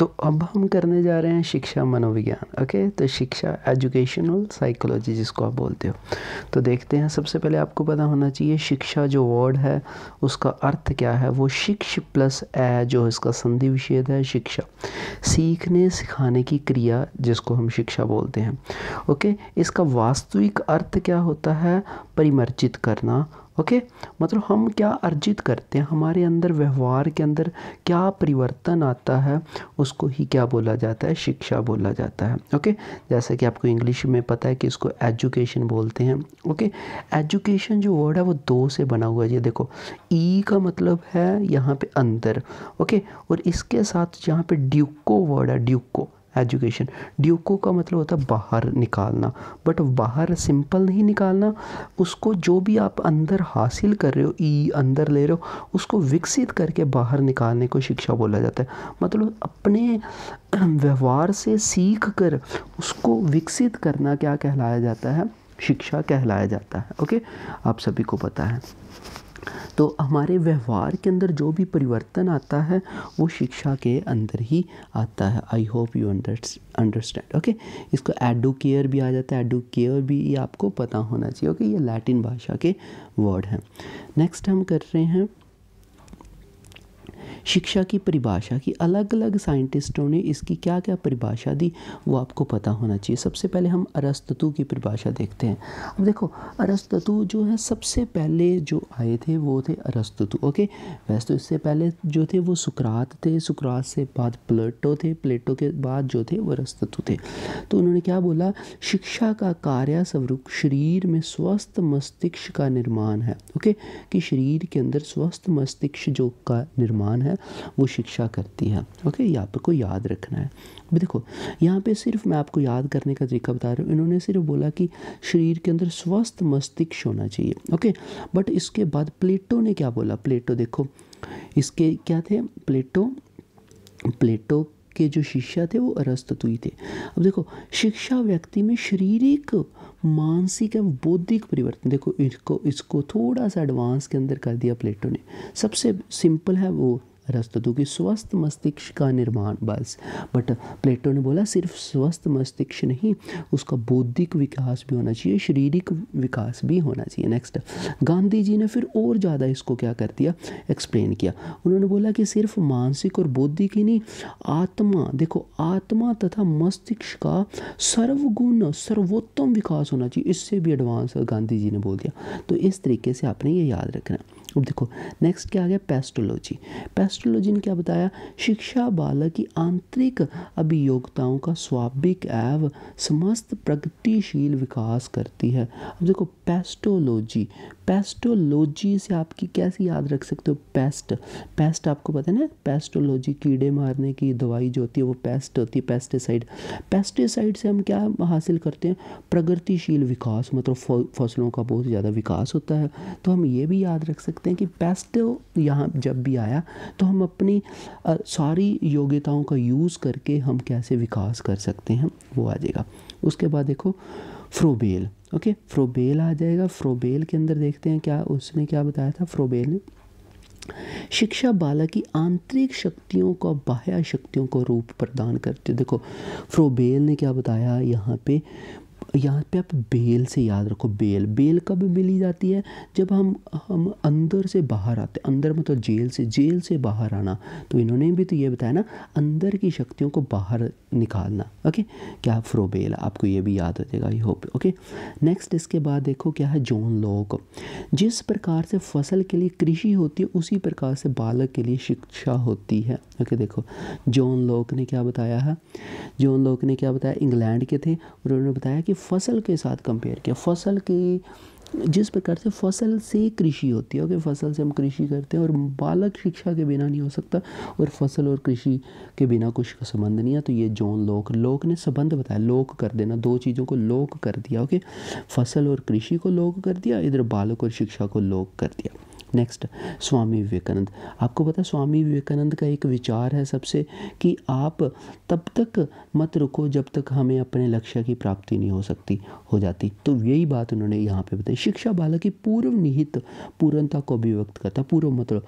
तो अब हम करने जा रहे हैं शिक्षा मनोविज्ञान ओके तो शिक्षा एजुकेशनल साइकोलॉजी जिसको आप बोलते हो तो देखते हैं सबसे पहले आपको पता होना चाहिए शिक्षा जो वर्ड है उसका अर्थ क्या है वो शिक्ष प्लस ए जो इसका संधि विषेद है शिक्षा सीखने सिखाने की क्रिया जिसको हम शिक्षा बोलते हैं ओके इसका वास्तविक अर्थ क्या होता है परिमर्जित करना ओके मतलब हम क्या अर्जित करते हैं हमारे अंदर व्यवहार के अंदर क्या परिवर्तन आता है उसको ही क्या बोला जाता है शिक्षा बोला जाता है ओके जैसा कि आपको इंग्लिश में पता है कि इसको एजुकेशन बोलते हैं ओके एजुकेशन जो वर्ड है वो दो से बना हुआ है ये देखो ई e का मतलब है यहाँ पे अंदर ओके और इसके साथ यहाँ पे ड्यूको वर्ड है ड्यूको एजुकेशन ड्यूको का मतलब होता है बाहर निकालना बट बाहर सिंपल नहीं निकालना उसको जो भी आप अंदर हासिल कर रहे हो ई अंदर ले रहे हो उसको विकसित करके बाहर निकालने को शिक्षा बोला जाता है मतलब अपने व्यवहार से सीख कर उसको विकसित करना क्या कहलाया जाता है शिक्षा कहलाया जाता है ओके आप सभी को पता है तो हमारे व्यवहार के अंदर जो भी परिवर्तन आता है वो शिक्षा के अंदर ही आता है I hope you understand okay इसको एडो केयर भी आ जाता है एडो केयर भी ये आपको पता होना चाहिए ओके okay? ये लैटिन भाषा के वर्ड हैं नेक्स्ट हम कर रहे हैं शिक्षा की परिभाषा की अलग अलग साइंटिस्टों ने इसकी क्या क्या परिभाषा दी वो आपको पता होना चाहिए सबसे पहले हम अरस्तु की परिभाषा देखते हैं अब देखो अरस्तु जो है सबसे पहले जो आए थे वो थे अरस्तु ओके वैसे तो इससे पहले जो थे वो सुकरात थे सुकरात से बाद प्लेटो थे प्लेटो के बाद जो थे वो अरस्तु थे तो उन्होंने क्या बोला शिक्षा का कार्य स्वरूप शरीर में स्वस्थ मस्तिष्क का निर्माण है ओके कि शरीर के अंदर स्वस्थ मस्तिष्क जो का निर्माण है वो शिक्षा करती है ओके ये आपको याद रखना है अब देखो यहाँ पे सिर्फ मैं आपको याद करने का तरीका बता रहा हूँ इन्होंने सिर्फ बोला कि शरीर के अंदर स्वस्थ मस्तिष्क होना चाहिए ओके बट इसके बाद प्लेटो ने क्या बोला प्लेटो देखो इसके क्या थे प्लेटो प्लेटो के जो शिष्य थे वो ही थे अब देखो शिक्षा व्यक्ति में शारीरिक मानसिक एवं बौद्धिक परिवर्तन देखो इसको इसको थोड़ा सा एडवांस के अंदर कर दिया प्लेटो ने सबसे सिंपल है वो रस्तु की स्वस्थ मस्तिष्क का निर्माण बस बट प्लेटो ने बोला सिर्फ स्वस्थ मस्तिष्क नहीं उसका बौद्धिक विकास भी होना चाहिए शारीरिक विकास भी होना चाहिए नेक्स्ट गांधी जी ने फिर और ज़्यादा इसको क्या कर दिया एक्सप्लेन किया उन्होंने बोला कि सिर्फ मानसिक और बौद्धिक ही नहीं आत्मा देखो आत्मा तथा मस्तिष्क का सर्वगुण सर्वोत्तम विकास होना चाहिए इससे भी एडवांस गांधी जी ने बोल दिया तो इस तरीके से आपने ये याद रखना अब देखो नेक्स्ट क्या आ गया पेस्टोलॉजी पेस्टोलॉजी ने क्या बताया शिक्षा बालक की आंतरिक अभियोगताओं का स्वाभाविक एव समस्त प्रगतिशील विकास करती है अब देखो पेस्टोलॉजी पेस्टोलॉजी से आपकी कैसे याद रख सकते हो पेस्ट पेस्ट आपको पता है ना पेस्टोलॉजी कीड़े मारने की दवाई जो होती है वो पेस्ट होती है पेस्टिसाइड पेस्टिसाइड से हम क्या हासिल करते हैं प्रगतिशील विकास मतलब फसलों का बहुत ज़्यादा विकास होता है तो हम ये भी याद रख सकते हैं कि पेस्ट यहाँ जब भी आया तो हम अपनी सारी योग्यताओं का यूज़ करके हम कैसे विकास कर सकते हैं वो आ जाएगा उसके बाद देखो फ्रोबेल ओके फ्रोबेल आ जाएगा फ्रोबेल के अंदर देखते हैं क्या उसने क्या बताया था फ्रोबेल ने शिक्षा बालक की आंतरिक शक्तियों को बाह्य शक्तियों को रूप प्रदान करती है देखो फ्रोबेल ने क्या बताया यहाँ पे यहाँ पे आप बेल से याद रखो बेल बेल कब मिली जाती है जब हम हम अंदर से बाहर आते अंदर मतलब जेल से जेल से बाहर आना तो इन्होंने भी तो ये बताया ना अंदर की शक्तियों को बाहर निकालना ओके क्या फ्रो बेल आपको ये भी याद हो जाएगा आई होप ओके नेक्स्ट इसके बाद देखो क्या है जॉन लोक जिस प्रकार से फसल के लिए कृषि होती है उसी प्रकार से बालक के लिए शिक्षा होती है ओके देखो जॉन लोक ने क्या बताया है जॉन लोक ने क्या बताया इंग्लैंड के थे और उन्होंने बताया कि फसल के साथ कंपेयर किया फसल की जिस प्रकार से फसल से कृषि होती है ओके फसल से हम कृषि करते हैं और बालक शिक्षा के बिना नहीं हो सकता और फसल और कृषि के बिना कुछ का संबंध नहीं है तो ये जॉन लोक लोक ने संबंध बताया लोक कर देना दो चीज़ों को लोक कर दिया ओके फसल और कृषि को लोक कर दिया इधर बालक और शिक्षा को लोक कर दिया नेक्स्ट स्वामी विवेकानंद आपको पता स्वामी विवेकानंद का एक विचार है सबसे कि आप तब तक मत रुको जब तक हमें अपने लक्ष्य की प्राप्ति नहीं हो सकती हो जाती तो यही बात उन्होंने यहाँ पे बताई शिक्षा बालक की पूर्व निहित पूर्णता को अभिव्यक्त करता पूर्व मतलब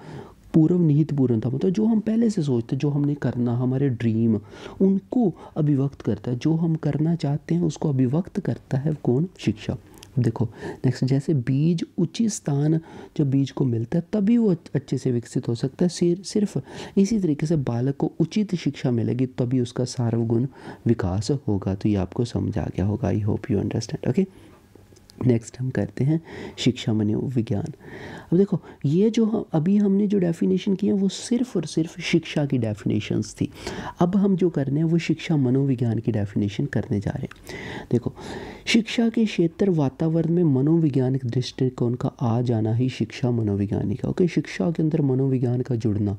पूर्व निहित पूर्णता मतलब जो हम पहले से सोचते जो हमने करना हमारे ड्रीम उनको अभिव्यक्त करता है जो हम करना चाहते हैं उसको अभिव्यक्त करता है कौन शिक्षा देखो नेक्स्ट जैसे बीज उचित स्थान जो बीज को मिलता है तभी वो अच्छे से विकसित हो सकता है सिर सिर्फ इसी तरीके से बालक को उचित शिक्षा मिलेगी तभी उसका सार्वगुण विकास होगा तो ये आपको समझ आ गया होगा I hope you understand okay next हम करते हैं शिक्षा मनोविज्ञान विज्ञान अब देखो ये जो हम अभी हमने जो डेफिनेशन किया वो सिर्फ और सिर्फ शिक्षा की डेफिनेशंस थी अब हम जो करने हैं वो शिक्षा मनोविज्ञान की डेफिनेशन करने जा रहे हैं देखो शिक्षा के क्षेत्र वातावरण में मनोविज्ञानिक दृष्टिकोण का आ जाना ही शिक्षा मनोविज्ञानी का ओके शिक्षा के अंदर मनोविज्ञान का जुड़ना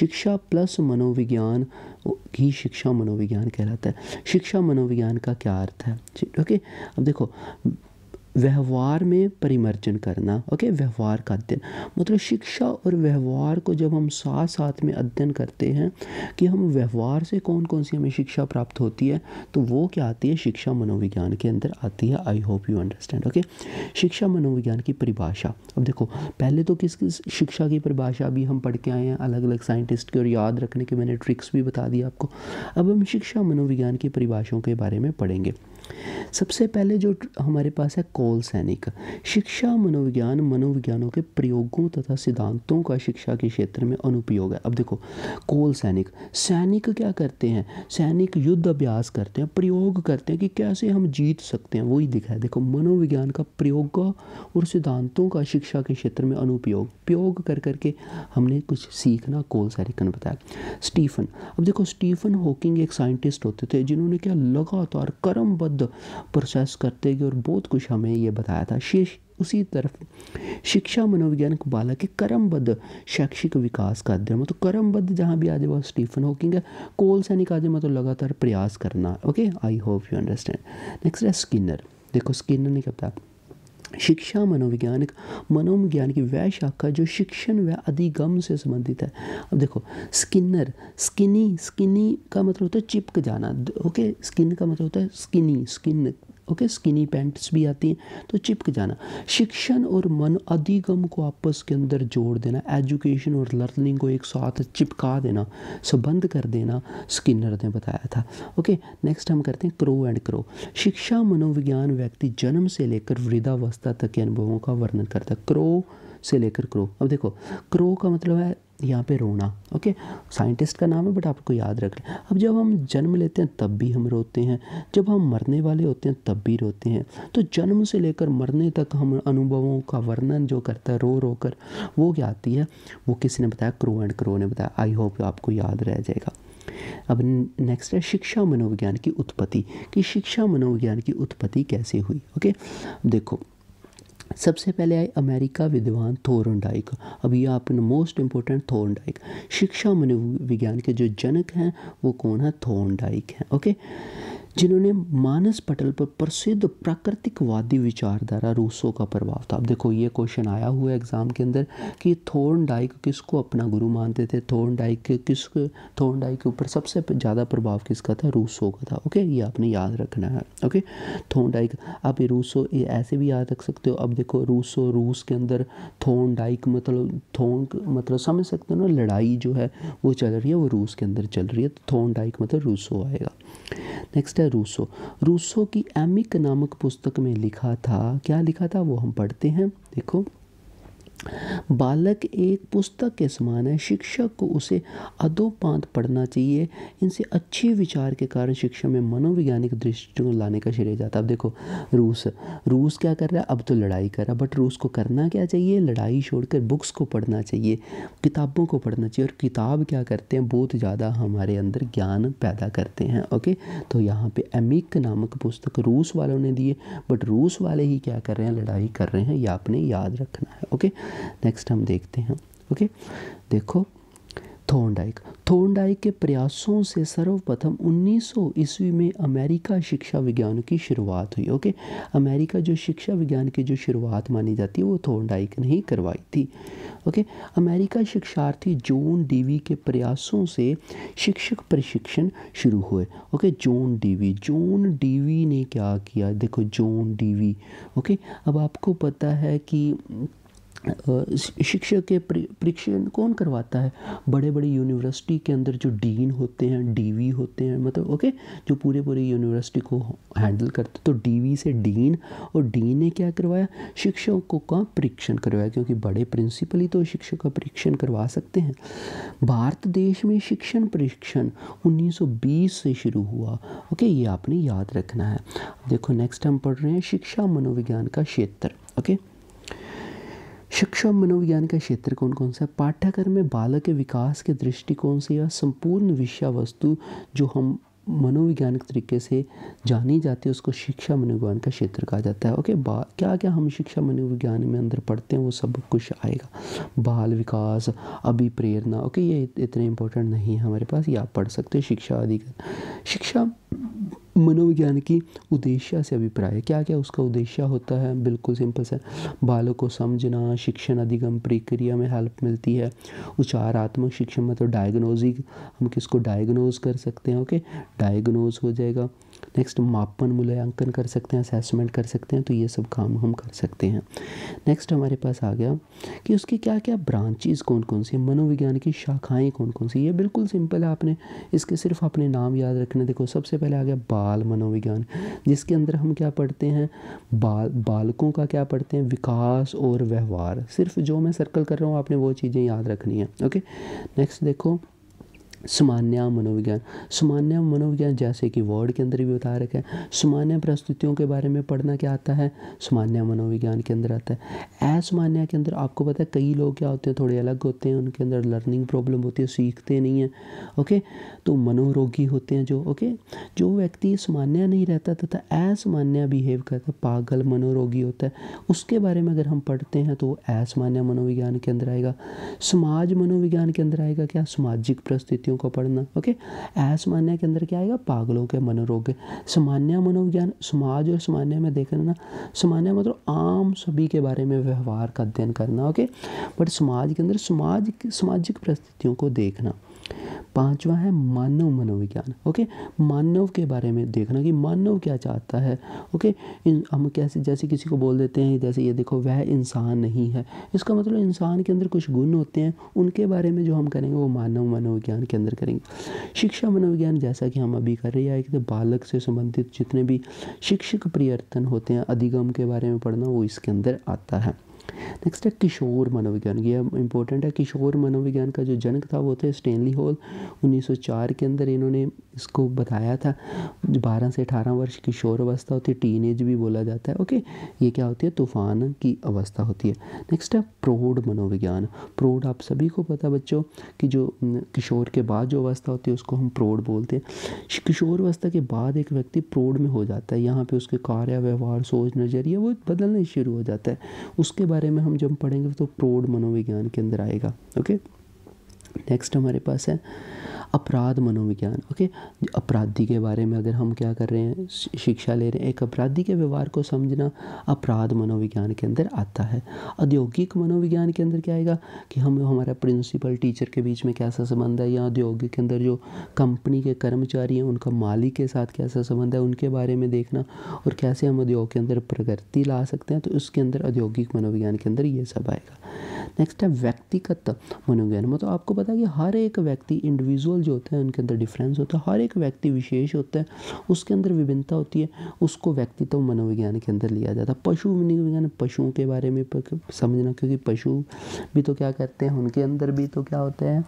शिक्षा प्लस मनोविज्ञान ही शिक्षा मनोविज्ञान कहलाता है शिक्षा मनोविज्ञान का क्या अर्थ है ओके अब देखो व्यवहार में परिमर्जन करना ओके व्यवहार का अध्ययन मतलब शिक्षा और व्यवहार को जब हम साथ साथ में अध्ययन करते हैं कि हम व्यवहार से कौन कौन सी हमें शिक्षा प्राप्त होती है तो वो क्या आती है शिक्षा मनोविज्ञान के अंदर आती है I hope you understand okay शिक्षा मनोविज्ञान की परिभाषा अब देखो पहले तो किस किस शिक्षा की परिभाषा भी हम पढ़ के आए हैं अलग अलग साइंटिस्ट की और याद रखने के मैंने ट्रिक्स भी बता दी आपको अब हम शिक्षा मनोविज्ञान की परिभाषाओं के बारे में पढ़ेंगे सबसे पहले जो हमारे पास है कॉल सैनिक शिक्षा मनोविज्ञान मनोविज्ञानों के प्रयोगों तथा सिद्धांतों का शिक्षा के क्षेत्र में अनुपयोग है अब देखो कॉल सैनिक सैनिक क्या करते हैं सैनिक युद्ध अभ्यास करते हैं प्रयोग करते हैं कि कैसे हम जीत सकते हैं वही दिखा है देखो मनोविज्ञान का प्रयोग और सिद्धांतों का शिक्षा के क्षेत्र में अनुपयोग प्रयोग कर करके हमने कुछ सीखना कॉल सैनिक ने बताया स्टीफन अब देखो स्टीफन हॉकिंग एक साइंटिस्ट होते थे जिन्होंने क्या लगातार कर्मबद्ध शब्द प्रोसेस करते गए और बहुत कुछ हमें ये बताया था शेष उसी तरफ शिक्षा मनोविज्ञान बालक के क्रमबद्ध शैक्षिक विकास का अध्ययन मतलब क्रमबद्ध जहाँ भी आ जाए वह स्टीफन हॉकिंग है कोल सैनिक आ जाए मतलब तो लगातार प्रयास करना okay I hope you understand next है स्किनर देखो स्किनर ने क्या बताया शिक्षा मनोविज्ञानिक मनोविज्ञान की वह शाखा जो शिक्षण व अधिगम से संबंधित है अब देखो स्किनर स्किनी स्किनी का मतलब होता है चिपक जाना ओके स्किन का मतलब होता है skinny skin okay skinny pants भी आती हैं तो चिपक जाना शिक्षण और मन अधिगम को आपस के अंदर जोड़ देना एजुकेशन और लर्निंग को एक साथ चिपका देना संबंध कर देना स्किनर ने बताया था ओके नेक्स्ट हम करते हैं क्रो एंड क्रो शिक्षा मनोविज्ञान व्यक्ति जन्म से लेकर वृद्धावस्था तक के अनुभवों का वर्णन करता है क्रो से लेकर क्रो अब देखो क्रो का मतलब है यहाँ पे रोना ओके साइंटिस्ट का नाम है बट आपको याद रख लें अब जब हम जन्म लेते हैं तब भी हम रोते हैं जब हम मरने वाले होते हैं तब भी रोते हैं तो जन्म से लेकर मरने तक हम अनुभवों का वर्णन जो करता है रो रो कर वो क्या आती है वो किसी ने बताया क्रो एंड क्रो ने बताया आई होप आपको याद रह जाएगा अब नेक्स्ट है शिक्षा मनोविज्ञान की उत्पत्ति कि शिक्षा मनोविज्ञान की उत्पत्ति कैसे हुई ओके देखो सबसे पहले आए अमेरिका विद्वान थोरन डाइक अब ये आपने मोस्ट इम्पोर्टेंट डाइक शिक्षा मनोविज्ञान के जो जनक हैं वो कौन है डाइक हैं ओके जिन्होंने मानस पटल पर प्रसिद्ध प्राकृतिकवादी विचारधारा रूसो का प्रभाव था अब देखो ये क्वेश्चन आया हुआ है एग्ज़ाम के अंदर कि थोर्न डाइक किसको अपना गुरु मानते थे थोर्न डाइक किस थोर्न डाइक के ऊपर सबसे ज़्यादा प्रभाव किसका था रूसो का था ओके ये आपने याद रखना है ओके थोर्न डाइक आप ये रूसो ये ऐसे भी याद रख सकते हो अब देखो रूसो रूस के अंदर थोर्न डाइक मतलब थोन मतलब समझ सकते हो ना लड़ाई जो है वो चल रही है वो रूस के अंदर चल रही है तो थोन डाइक मतलब रूसो आएगा नेक्स्ट है रूसो रूसो की एमिक नामक पुस्तक में लिखा था क्या लिखा था वो हम पढ़ते हैं देखो बालक एक पुस्तक के समान है शिक्षक को उसे अधोपांत पढ़ना चाहिए इनसे अच्छे विचार के कारण शिक्षा में मनोवैज्ञानिक दृष्टिकोण लाने का श्रेय जाता है अब देखो रूस रूस क्या कर रहा है अब तो लड़ाई कर रहा है बट रूस को करना क्या चाहिए लड़ाई छोड़कर बुक्स को पढ़ना चाहिए किताबों को पढ़ना चाहिए और किताब क्या करते हैं बहुत ज़्यादा हमारे अंदर ज्ञान पैदा करते हैं ओके तो यहाँ पर एमिक नामक पुस्तक रूस वालों ने दिए बट रूस वाले ही क्या कर रहे हैं लड़ाई कर रहे हैं ये आपने याद रखना है ओके नेक्स्ट हम देखते हैं ओके देखो थोर्नडाइक थोर्नडाइक के प्रयासों से सर्वप्रथम 1900 ईस्वी में अमेरिका शिक्षा विज्ञान की शुरुआत हुई ओके अमेरिका जो शिक्षा विज्ञान की जो शुरुआत मानी जाती है वो थोर्नडाइक ने ही करवाई थी ओके अमेरिका शिक्षार्थी जोन डीवी के प्रयासों से शिक्षक प्रशिक्षण शुरू हुए okay John Dewey John Dewey ने क्या किया देखो जोन डीवी ओके अब आपको पता है कि शिक्षक के परीक्षण कौन करवाता है बड़े बड़े यूनिवर्सिटी के अंदर जो डीन होते हैं डीवी होते हैं मतलब ओके जो पूरे पूरे यूनिवर्सिटी को हैंडल करते तो डीवी से डीन और डीन ने क्या करवाया शिक्षकों का परीक्षण करवाया क्योंकि बड़े प्रिंसिपल ही तो शिक्षक का परीक्षण करवा सकते हैं भारत देश में शिक्षण परीक्षण उन्नीस से शुरू हुआ ओके ये आपने याद रखना है देखो नेक्स्ट हम पढ़ रहे हैं शिक्षा मनोविज्ञान का क्षेत्र ओके शिक्षा मनोविज्ञान का क्षेत्र कौन कौन सा है पाठ्यक्रम में बालक के विकास के दृष्टिकोण से या संपूर्ण विषय वस्तु जो हम मनोविज्ञानिक तरीके से जानी जाती है उसको शिक्षा मनोविज्ञान का क्षेत्र कहा जाता है ओके बा क्या क्या हम शिक्षा मनोविज्ञान में अंदर पढ़ते हैं वो सब कुछ आएगा बाल विकास अभिप्रेरणा ओके ये इतने इंपॉर्टेंट नहीं है हमारे पास ये आप पढ़ सकते हैं शिक्षा अधिकार शिक्षा मनोविज्ञान की उद्देश्य से अभिप्राय क्या क्या उसका उद्देश्य होता है बिल्कुल सिंपल सा बालक को समझना शिक्षण अधिगम प्रक्रिया में हेल्प मिलती है उचारात्मक शिक्षण मतलब डायग्नोजिक हम किसको डायग्नोज कर सकते हैं ओके डायग्नोज हो जाएगा नेक्स्ट मापन मूल्यांकन कर सकते हैं असेसमेंट कर सकते हैं तो ये सब काम हम कर सकते हैं नेक्स्ट हमारे पास आ गया कि उसकी क्या क्या ब्रांचेज कौन कौन सी मनोविज्ञान की शाखाएं कौन कौन सी ये बिल्कुल सिंपल है आपने इसके सिर्फ अपने नाम याद रखने देखो सबसे पहले आ गया बाल मनोविज्ञान जिसके अंदर हम क्या पढ़ते हैं बाल बालकों का क्या पढ़ते हैं विकास और व्यवहार सिर्फ जो मैं सर्कल कर रहा हूँ आपने वो चीज़ें याद रखनी है ओके नेक्स्ट देखो सामान्या मनोविज्ञान सामान्य मनोविज्ञान जैसे कि वर्ड के अंदर भी बता रखा है सामान्य परिस्थितियों के बारे में पढ़ना क्या आता है सामान्य मनोविज्ञान के अंदर आता है असामान्य के अंदर आपको पता है कई लोग क्या होते हैं थोड़े अलग होते हैं उनके अंदर लर्निंग प्रॉब्लम होती है सीखते नहीं हैं ओके तो मनोरोगी होते हैं जो ओके जो व्यक्ति सामान्य नहीं रहता तथा असामान्य बिहेव करता पागल मनोरोगी होता है उसके बारे में अगर हम पढ़ते हैं तो वो असामान्य मनोविज्ञान के अंदर आएगा समाज मनोविज्ञान के अंदर आएगा क्या सामाजिक परिस्थितियों चीज़ों को पढ़ना ओके असामान्य के अंदर क्या आएगा पागलों के मनोरोग सामान्य मनोविज्ञान समाज और सामान्य में देख लेना सामान्य मतलब आम सभी के बारे में व्यवहार का अध्ययन करना ओके बट समाज के अंदर समाज सामाजिक परिस्थितियों को देखना पांचवा है मानव मनोविज्ञान ओके मानव के बारे में देखना कि मानव क्या चाहता है ओके इन हम कैसे जैसे किसी को बोल देते हैं जैसे ये देखो वह इंसान नहीं है इसका मतलब इंसान के अंदर कुछ गुण होते हैं उनके बारे में जो हम करेंगे वो मानव मनोविज्ञान के अंदर करेंगे शिक्षा मनोविज्ञान जैसा कि हम अभी कर रहे हैं कि तो बालक से संबंधित जितने भी शिक्षक परिवर्तन होते हैं अधिगम के बारे में पढ़ना वो इसके अंदर आता है नेक्स्ट है किशोर मनोविज्ञान ये इंपॉर्टेंट है किशोर मनोविज्ञान का जो जनक था वो थे स्टेनली हॉल 1904 के अंदर इन्होंने इसको बताया था 12 से 18 वर्ष किशोर अवस्था होती है टीन भी बोला जाता है ओके ये क्या होती है तूफान की अवस्था होती है नेक्स्ट है प्रौढ़ मनोविज्ञान प्रौढ़ आप सभी को पता बच्चों कि जो किशोर के बाद जो अवस्था होती है उसको हम प्रौढ़ बोलते हैं किशोर अवस्था के बाद एक व्यक्ति प्रौढ़ में हो जाता है यहाँ पे उसके कार्य व्यवहार सोच नज़रिया वो बदलने शुरू हो जाता है उसके बारे में में हम जब पढ़ेंगे तो प्रौढ़ मनोविज्ञान के अंदर आएगा ओके नेक्स्ट हमारे पास है अपराध मनोविज्ञान ओके अपराधी के बारे में अगर हम क्या कर रहे हैं शिक्षा ले रहे हैं एक अपराधी के व्यवहार को समझना अपराध मनोविज्ञान के अंदर आता है औद्योगिक मनोविज्ञान के अंदर क्या आएगा कि हम हमारा प्रिंसिपल टीचर के बीच में कैसा संबंध है या औद्योगिक के अंदर जो कंपनी के कर्मचारी हैं उनका मालिक के साथ कैसा संबंध है उनके बारे में देखना और कैसे हम उद्योग के अंदर प्रगति ला सकते हैं तो उसके अंदर औद्योगिक मनोविज्ञान के अंदर ये सब आएगा नेक्स्ट है व्यक्तिगत मनोविज्ञान मतलब आपको पता है कि हर एक व्यक्ति इंडिविजुअल जो होता है उनके अंदर डिफरेंस होता है हर एक व्यक्ति विशेष होता है उसके अंदर विभिन्नता होती है उसको व्यक्तित्व मनोविज्ञान के अंदर लिया जाता है पशु मनोविज्ञान पशुओं के बारे में समझना क्योंकि पशु भी तो क्या करते हैं उनके अंदर भी तो क्या होता है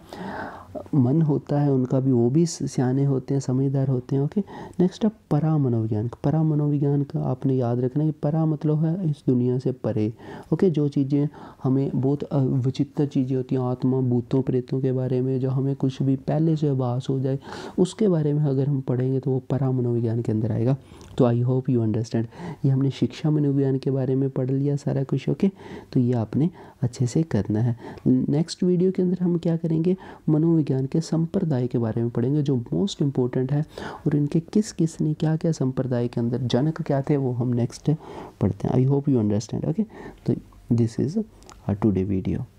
मन होता है उनका भी वो भी सियाने होते हैं समझदार होते हैं ओके नेक्स्ट है परा मनोविज्ञान परा मनोविज्ञान का आपने याद रखना है परा मतलब है इस दुनिया से परे ओके जो चीज़ें हमें बहुत विचित्र चीज़ें होती हैं आत्मा भूतों प्रेतों के बारे में जो हमें कुछ भी पहले से आभास हो जाए उसके बारे में अगर हम पढ़ेंगे तो वो परा मनोविज्ञान के अंदर आएगा तो आई होप यू अंडरस्टैंड ये हमने शिक्षा मनोविज्ञान के बारे में पढ़ लिया सारा कुछ ओके तो ये आपने अच्छे से करना है नेक्स्ट वीडियो के अंदर हम क्या करेंगे मनोविज्ञान के संप्रदाय के बारे में पढ़ेंगे जो मोस्ट इम्पोर्टेंट है और इनके किस किस ने क्या क्या संप्रदाय के अंदर जनक क्या थे वो हम नेक्स्ट पढ़ते हैं I hope you understand okay तो दिस इज़ टूडे वीडियो